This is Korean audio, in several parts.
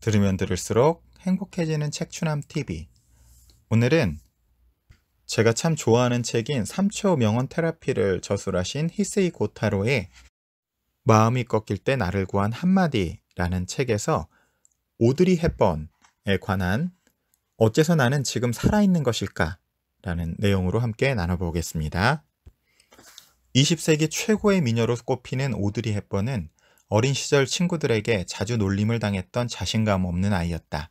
들으면 들을수록 행복해지는 책추남 TV. 오늘은 제가 참 좋아하는 책인 3초 명언 테라피를 저술하신 히세이 고타로의 마음이 꺾일 때 나를 구한 한마디라는 책에서 오드리 헵번에 관한 어째서 나는 지금 살아있는 것일까? 라는 내용으로 함께 나눠보겠습니다. 20세기 최고의 미녀로 꼽히는 오드리 헵번은 어린 시절 친구들에게 자주 놀림을 당했던 자신감 없는 아이였다.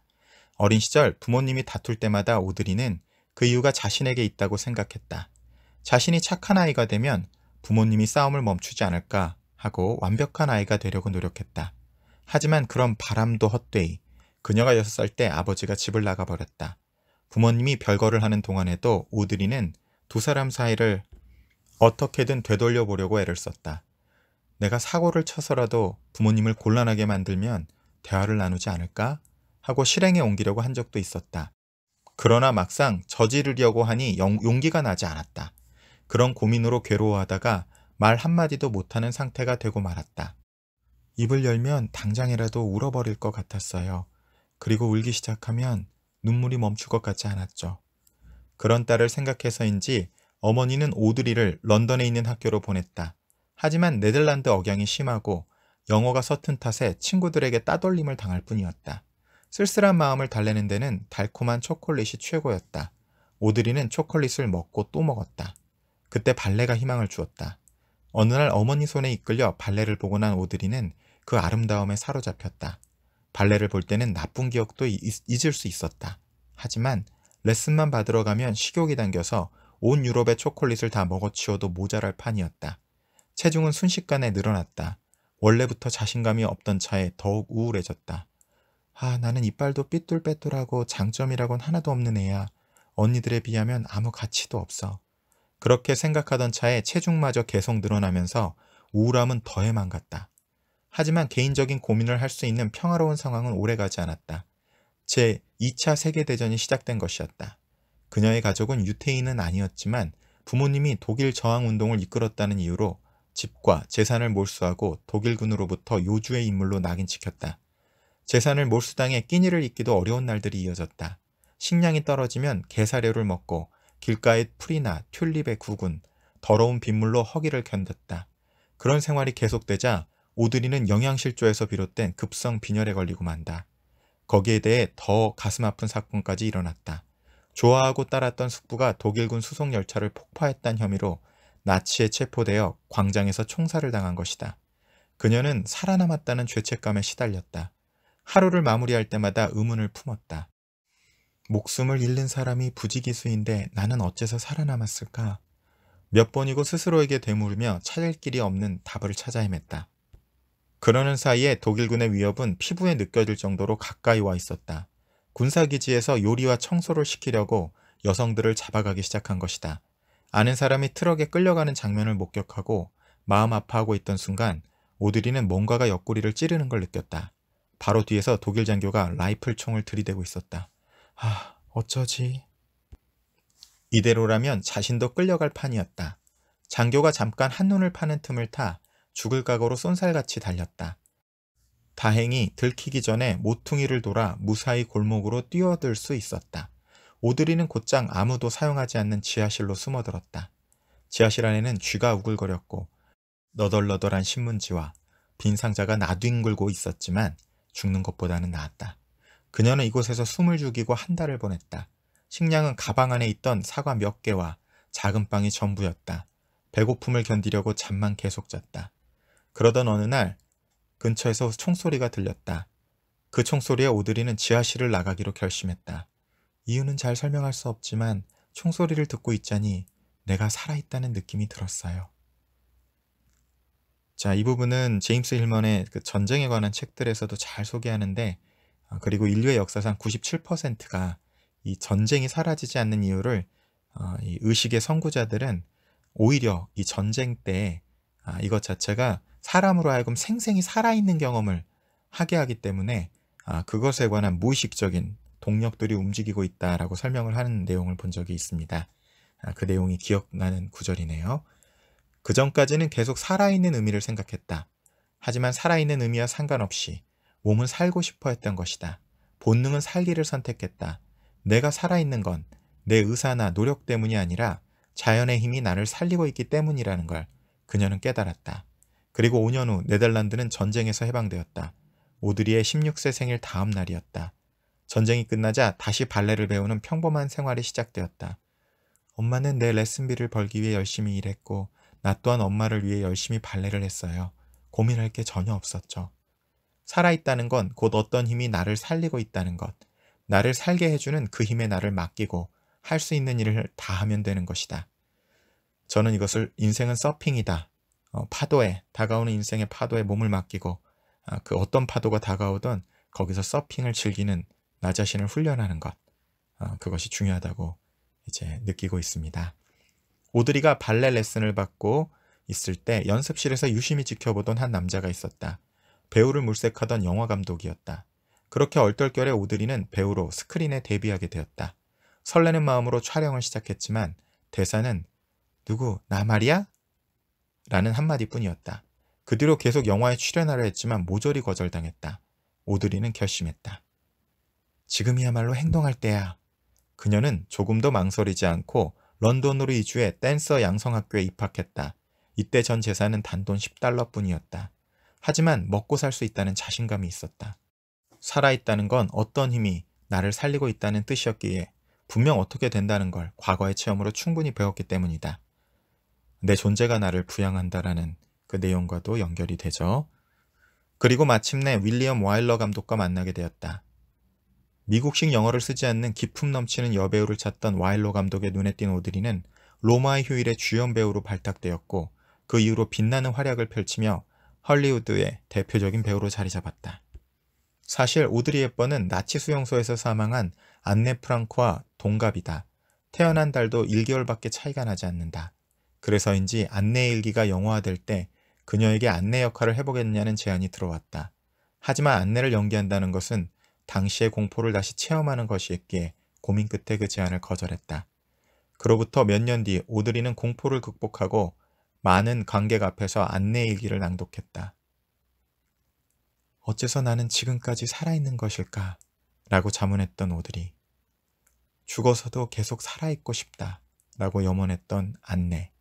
어린 시절 부모님이 다툴 때마다 오드리는 그 이유가 자신에게 있다고 생각했다. 자신이 착한 아이가 되면 부모님이 싸움을 멈추지 않을까 하고 완벽한 아이가 되려고 노력했다. 하지만 그런 바람도 헛되이 그녀가 6살 때 아버지가 집을 나가버렸다. 부모님이 별거를 하는 동안에도 오드리는 두 사람 사이를 어떻게든 되돌려 보려고 애를 썼다. 내가 사고를 쳐서라도 부모님을 곤란하게 만들면 대화를 나누지 않을까 하고 실행에 옮기려고 한 적도 있었다. 그러나 막상 저지르려고 하니 용기가 나지 않았다. 그런 고민으로 괴로워하다가 말 한마디도 못하는 상태가 되고 말았다. 입을 열면 당장이라도 울어버릴 것 같았어요. 그리고 울기 시작하면 눈물이 멈출 것 같지 않았죠. 그런 딸을 생각해서인지 어머니는 오드리를 런던에 있는 학교로 보냈다. 하지만 네덜란드 억양이 심하고 영어가 서툰 탓에 친구들에게 따돌림을 당할 뿐이었다. 쓸쓸한 마음을 달래는 데는 달콤한 초콜릿이 최고였다. 오드리는 초콜릿을 먹고 또 먹었다. 그때 발레가 희망을 주었다. 어느 날 어머니 손에 이끌려 발레를 보고 난 오드리는 그 아름다움에 사로잡혔다. 발레를 볼 때는 나쁜 기억도 잊을 수 있었다. 하지만 레슨만 받으러 가면 식욕이 당겨서 온 유럽의 초콜릿을 다 먹어치워도 모자랄 판이었다. 체중은 순식간에 늘어났다. 원래부터 자신감이 없던 차에 더욱 우울해졌다. 아, 나는 이빨도 삐뚤빼뚤하고 장점이라곤 하나도 없는 애야. 언니들에 비하면 아무 가치도 없어. 그렇게 생각하던 차에 체중마저 계속 늘어나면서 우울함은 더해만 갔다. 하지만 개인적인 고민을 할 수 있는 평화로운 상황은 오래가지 않았다. 제 2차 세계대전이 시작된 것이었다. 그녀의 가족은 유태인은 아니었지만 부모님이 독일 저항운동을 이끌었다는 이유로 집과 재산을 몰수하고 독일군으로부터 요주의 인물로 낙인찍혔다. 재산을 몰수당해 끼니를 잊기도 어려운 날들이 이어졌다. 식량이 떨어지면 개사료를 먹고 길가의 풀이나 튤립의 구근, 더러운 빗물로 허기를 견뎠다. 그런 생활이 계속되자 오드리는 영양실조에서 비롯된 급성 빈혈에 걸리고 만다. 거기에 대해 더 가슴 아픈 사건까지 일어났다. 좋아하고 따랐던 숙부가 독일군 수송열차를 폭파했다는 혐의로 나치에 체포되어 광장에서 총살을 당한 것이다. 그녀는 살아남았다는 죄책감에 시달렸다. 하루를 마무리할 때마다 의문을 품었다. 목숨을 잃는 사람이 부지기수인데 나는 어째서 살아남았을까? 몇 번이고 스스로에게 되물으며 찾을 길이 없는 답을 찾아 헤맸다. 그러는 사이에 독일군의 위협은 피부에 느껴질 정도로 가까이 와 있었다. 군사기지에서 요리와 청소를 시키려고 여성들을 잡아가기 시작한 것이다. 아는 사람이 트럭에 끌려가는 장면을 목격하고 마음 아파하고 있던 순간 오드리는 뭔가가 옆구리를 찌르는 걸 느꼈다. 바로 뒤에서 독일 장교가 라이플 총을 들이대고 있었다. 아, 어쩌지? 이대로라면 자신도 끌려갈 판이었다. 장교가 잠깐 한눈을 파는 틈을 타 죽을 각오로 쏜살같이 달렸다. 다행히 들키기 전에 모퉁이를 돌아 무사히 골목으로 뛰어들 수 있었다. 오드리는 곧장 아무도 사용하지 않는 지하실로 숨어들었다. 지하실 안에는 쥐가 우글거렸고 너덜너덜한 신문지와 빈 상자가 나뒹굴고 있었지만 죽는 것보다는 나았다. 그녀는 이곳에서 숨을 죽이고 한 달을 보냈다. 식량은 가방 안에 있던 사과 몇 개와 작은 빵이 전부였다. 배고픔을 견디려고 잠만 계속 잤다. 그러던 어느 날 근처에서 총소리가 들렸다. 그 총소리에 오드리는 지하실을 나가기로 결심했다. 이유는 잘 설명할 수 없지만 총소리를 듣고 있자니 내가 살아있다는 느낌이 들었어요. 자, 이 부분은 제임스 힐먼의 그 전쟁에 관한 책들에서도 잘 소개하는데 아, 그리고 인류의 역사상 97%가 이 전쟁이 사라지지 않는 이유를 어, 이 의식의 선구자들은 오히려 이 전쟁 때 아, 이것 자체가 사람으로 하여금 생생히 살아있는 경험을 하게 하기 때문에 아, 그것에 관한 무의식적인 동력들이 움직이고 있다라고 설명을 하는 내용을 본 적이 있습니다. 아, 그 내용이 기억나는 구절이네요. 그 전까지는 계속 살아있는 의미를 생각했다. 하지만 살아있는 의미와 상관없이 몸은 살고 싶어 했던 것이다. 본능은 살기를 선택했다. 내가 살아있는 건 내 의사나 노력 때문이 아니라 자연의 힘이 나를 살리고 있기 때문이라는 걸 그녀는 깨달았다. 그리고 5년 후 네덜란드는 전쟁에서 해방되었다. 오드리의 16세 생일 다음 날이었다. 전쟁이 끝나자 다시 발레를 배우는 평범한 생활이 시작되었다. 엄마는 내 레슨비를 벌기 위해 열심히 일했고 나 또한 엄마를 위해 열심히 발레를 했어요. 고민할 게 전혀 없었죠. 살아있다는 건 곧 어떤 힘이 나를 살리고 있다는 것, 나를 살게 해주는 그 힘에 나를 맡기고 할 수 있는 일을 다 하면 되는 것이다. 저는 이것을 인생은 서핑이다. 어, 파도에, 다가오는 인생의 파도에 몸을 맡기고 아, 그 어떤 파도가 다가오든 거기서 서핑을 즐기는 나 자신을 훈련하는 것, 어, 그것이 중요하다고 이제 느끼고 있습니다. 오드리가 발레 레슨을 받고 있을 때 연습실에서 유심히 지켜보던 한 남자가 있었다. 배우를 물색하던 영화 감독이었다. 그렇게 얼떨결에 오드리는 배우로 스크린에 데뷔하게 되었다. 설레는 마음으로 촬영을 시작했지만 대사는 누구 나 말이야? 라는 한마디뿐이었다. 그 뒤로 계속 영화에 출연하려 했지만 모조리 거절당했다. 오드리는 결심했다. 지금이야말로 행동할 때야. 그녀는 조금도 망설이지 않고 런던으로 이주해 댄서 양성학교에 입학했다. 이때 전 재산은 단돈 10달러뿐이었다. 하지만 먹고 살 수 있다는 자신감이 있었다. 살아있다는 건 어떤 힘이 나를 살리고 있다는 뜻이었기에 분명 어떻게 된다는 걸 과거의 체험으로 충분히 배웠기 때문이다. 내 존재가 나를 부양한다라는 그 내용과도 연결이 되죠. 그리고 마침내 윌리엄 와일러 감독과 만나게 되었다. 미국식 영어를 쓰지 않는 기품 넘치는 여배우를 찾던 와일로 감독의 눈에 띈 오드리는 로마의 휴일의 주연 배우로 발탁되었고 그 이후로 빛나는 활약을 펼치며 헐리우드의 대표적인 배우로 자리 잡았다. 사실 오드리 헵번은 나치 수용소에서 사망한 안네 프랑크와 동갑이다. 태어난 달도 1개월밖에 차이가 나지 않는다. 그래서인지 안내 의 일기가 영화화될 때 그녀에게 안내 역할을 해보겠냐는 제안이 들어왔다. 하지만 안내를 연기한다는 것은 당시의 공포를 다시 체험하는 것이었기에 고민 끝에 그 제안을 거절했다. 그로부터 몇 년 뒤 오드리는 공포를 극복하고 많은 관객 앞에서 안내일기를 낭독했다. 어째서 나는 지금까지 살아있는 것일까? 라고 자문했던 오드리. 죽어서도 계속 살아있고 싶다. 라고 염원했던 안내.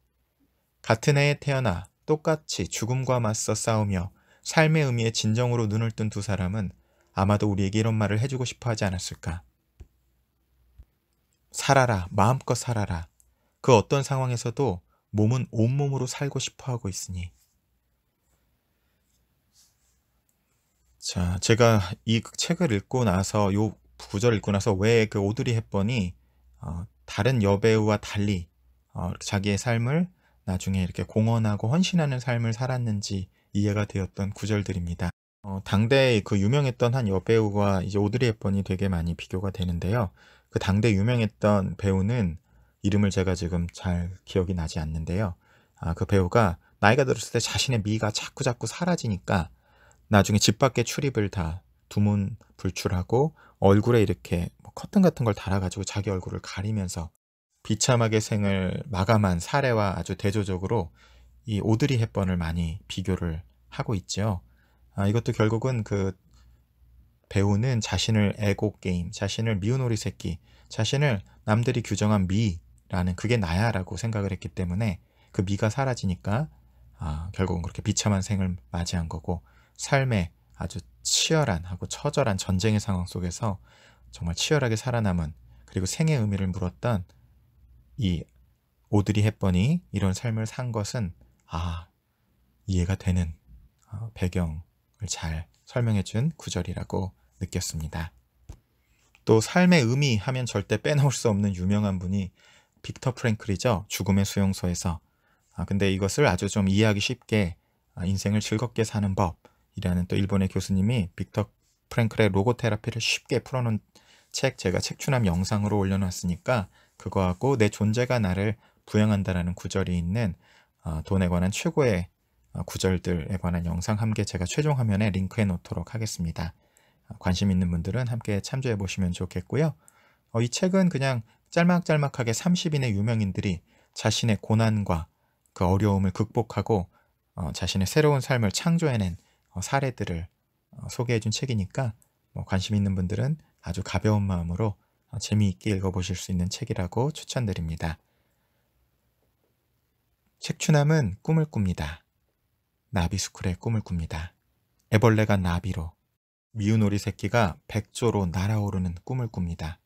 같은 해에 태어나 똑같이 죽음과 맞서 싸우며 삶의 의미에 진정으로 눈을 뜬 두 사람은 아마도 우리에게 이런 말을 해주고 싶어 하지 않았을까. 살아라, 마음껏 살아라. 그 어떤 상황에서도 몸은 온몸으로 살고 싶어 하고 있으니. 자, 제가 이 책을 읽고 나서, 요 구절 읽고 나서 왜 그 오드리 헵번이 어, 다른 여배우와 달리 어, 자기의 삶을 나중에 이렇게 공헌하고 헌신하는 삶을 살았는지 이해가 되었던 구절들입니다. 어, 당대 그 유명했던 한 여배우와 이제 오드리 헵번이 되게 많이 비교가 되는데요. 그 당대 유명했던 배우는 이름을 제가 지금 잘 기억이 나지 않는데요. 아, 그 배우가 나이가 들었을 때 자신의 미가 자꾸 자꾸 사라지니까 나중에 집 밖에 출입을 다 두문 불출하고 얼굴에 이렇게 뭐 커튼 같은 걸 달아가지고 자기 얼굴을 가리면서 비참하게 생을 마감한 사례와 아주 대조적으로 이 오드리 헵번을 많이 비교를 하고 있죠. 아, 이것도 결국은 그 배우는 자신을 애고 게임, 자신을 미운 오리 새끼, 자신을 남들이 규정한 미라는 그게 나야라고 생각을 했기 때문에 그 미가 사라지니까 아, 결국은 그렇게 비참한 생을 맞이한 거고 삶의 아주 치열한 하고 처절한 전쟁의 상황 속에서 정말 치열하게 살아남은 그리고 생의 의미를 물었던 이 오드리 헵번이 이런 삶을 산 것은 아 이해가 되는 어, 배경 잘 설명해 준 구절이라고 느꼈습니다. 또 삶의 의미 하면 절대 빼놓을 수 없는 유명한 분이 빅터 프랭클이죠. 죽음의 수용소에서. 아, 근데 이것을 아주 좀 이해하기 쉽게 아, 인생을 즐겁게 사는 법이라는 또 일본의 교수님이 빅터 프랭클의 로고테라피를 쉽게 풀어놓은 책 제가 책추남 영상으로 올려놨으니까 그거하고 내 존재가 나를 부양한다라는 구절이 있는 아, 돈에 관한 최고의 어, 구절들에 관한 영상 함께 제가 최종 화면에 링크해 놓도록 하겠습니다. 어, 관심 있는 분들은 함께 참조해 보시면 좋겠고요. 어, 이 책은 그냥 짤막짤막하게 30인의 유명인들이 자신의 고난과 그 어려움을 극복하고 자신의 새로운 삶을 창조해낸 사례들을 소개해 준 책이니까 뭐 관심 있는 분들은 아주 가벼운 마음으로 재미있게 읽어보실 수 있는 책이라고 추천드립니다. 책추남은 꿈을 꿉니다. 나비스쿨의 꿈을 꿉니다. 애벌레가 나비로, 미운 오리 새끼가 백조로 날아오르는 꿈을 꿉니다.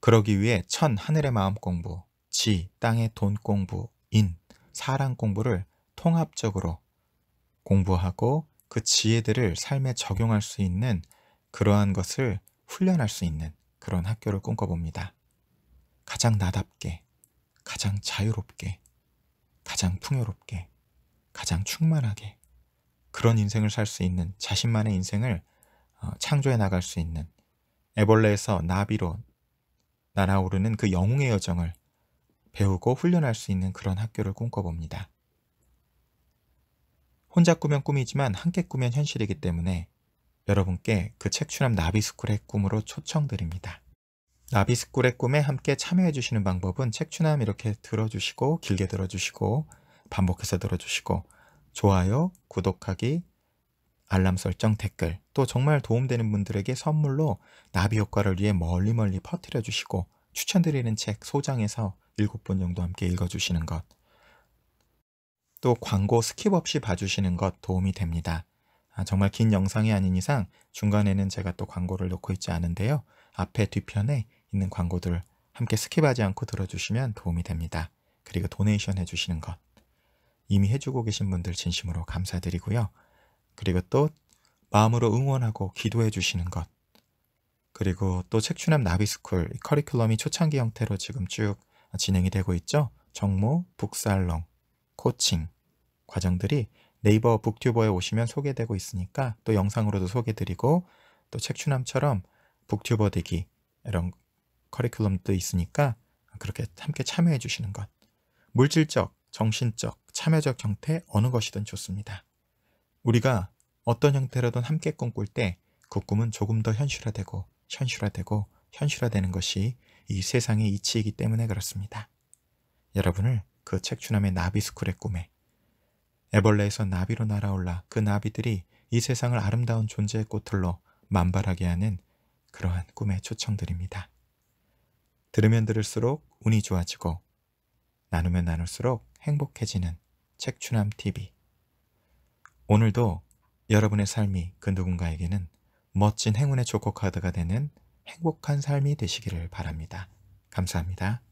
그러기 위해 천 하늘의 마음 공부, 지 땅의 돈 공부, 인 사랑 공부를 통합적으로 공부하고 그 지혜들을 삶에 적용할 수 있는 그러한 것을 훈련할 수 있는 그런 학교를 꿈꿔봅니다. 가장 나답게, 가장 자유롭게, 가장 풍요롭게, 가장 충만하게 그런 인생을 살 수 있는 자신만의 인생을 어, 창조해 나갈 수 있는 애벌레에서 나비로 날아오르는 그 영웅의 여정을 배우고 훈련할 수 있는 그런 학교를 꿈꿔봅니다. 혼자 꾸면 꿈이지만 함께 꾸면 현실이기 때문에 여러분께 그 책추남 나비스쿨의 꿈으로 초청드립니다. 나비스쿨의 꿈에 함께 참여해 주시는 방법은 책추남 이렇게 들어주시고 길게 들어주시고 반복해서 들어주시고 좋아요, 구독하기, 알람 설정, 댓글 또 정말 도움되는 분들에게 선물로 나비 효과를 위해 멀리 멀리 퍼뜨려 주시고 추천드리는 책 소장에서 7분 정도 함께 읽어주시는 것 또 광고 스킵 없이 봐주시는 것 도움이 됩니다. 아, 정말 긴 영상이 아닌 이상 중간에는 제가 또 광고를 놓고 있지 않은데요. 앞에 뒤편에 있는 광고들 함께 스킵하지 않고 들어주시면 도움이 됩니다. 그리고 도네이션 해주시는 것 이미 해주고 계신 분들 진심으로 감사드리고요. 그리고 또 마음으로 응원하고 기도해 주시는 것 그리고 또 책추남 나비스쿨 커리큘럼이 초창기 형태로 지금 쭉 진행이 되고 있죠. 정모, 북살롱, 코칭 과정들이 네이버 북튜버에 오시면 소개되고 있으니까 또 영상으로도 소개드리고 또 책추남처럼 북튜버 되기 이런 커리큘럼도 있으니까 그렇게 함께 참여해 주시는 것. 물질적, 정신적, 참여적 형태 어느 것이든 좋습니다. 우리가 어떤 형태로든 함께 꿈꿀 때 그 꿈은 조금 더 현실화되고 현실화되고 현실화되는 것이 이 세상의 이치이기 때문에 그렇습니다. 여러분을 그 책추남의 나비스쿨의 꿈에 애벌레에서 나비로 날아올라 그 나비들이 이 세상을 아름다운 존재의 꽃들로 만발하게 하는 그러한 꿈에 초청드립니다. 들으면 들을수록 운이 좋아지고 나누면 나눌수록 행복해지는 책추남 TV. 오늘도 여러분의 삶이 그 누군가에게는 멋진 행운의 조커 카드가 되는 행복한 삶이 되시기를 바랍니다. 감사합니다.